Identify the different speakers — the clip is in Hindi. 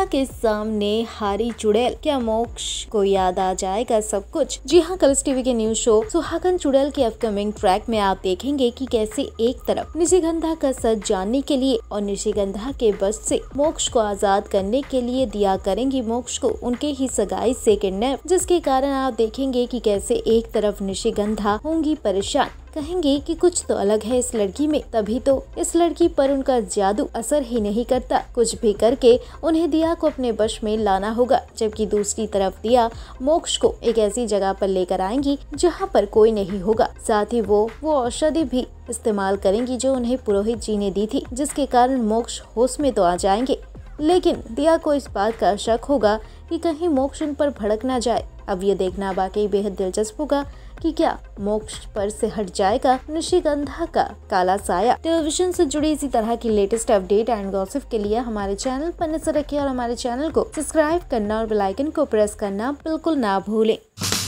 Speaker 1: मीडिया के सामने हारी चुड़ैल क्या मोक्ष को याद आ जाएगा सब कुछ जी हाँ कलर्स टीवी के न्यूज शो सुहागन चुड़ैल के अपकमिंग ट्रैक में आप देखेंगे कि कैसे एक तरफ निशिगंधा का सच जानने के लिए और निशिगंधा के बस से मोक्ष को आजाद करने के लिए दिया करेंगी मोक्ष को उनके ही सगाई से किडनेप जिसके कारण आप देखेंगे की कैसे एक तरफ निशिगंधा होंगी परेशान कहेंगे कि कुछ तो अलग है इस लड़की में तभी तो इस लड़की पर उनका जादू असर ही नहीं करता कुछ भी करके उन्हें दिया को अपने वश में लाना होगा जबकि दूसरी तरफ दिया मोक्ष को एक ऐसी जगह पर लेकर आएंगी जहाँ पर कोई नहीं होगा साथ ही वो वो औषधि भी इस्तेमाल करेंगी जो उन्हें पुरोहित जी ने दी थी जिसके कारण मोक्ष होश में तो आ जाएंगे लेकिन दिया को इस बात का शक होगा कि कहीं मोक्ष उन पर भड़क ना जाए अब ये देखना बाकी बेहद दिलचस्प होगा कि क्या मोक्ष पर से हट जाएगा निशिगंधा का काला साया टेलीविजन से जुड़ी इसी तरह की लेटेस्ट अपडेट एंड गॉसिप के लिए हमारे चैनल पर नजर रखिए और हमारे चैनल को सब्सक्राइब करना और बेलाइकन को प्रेस करना बिल्कुल ना भूलें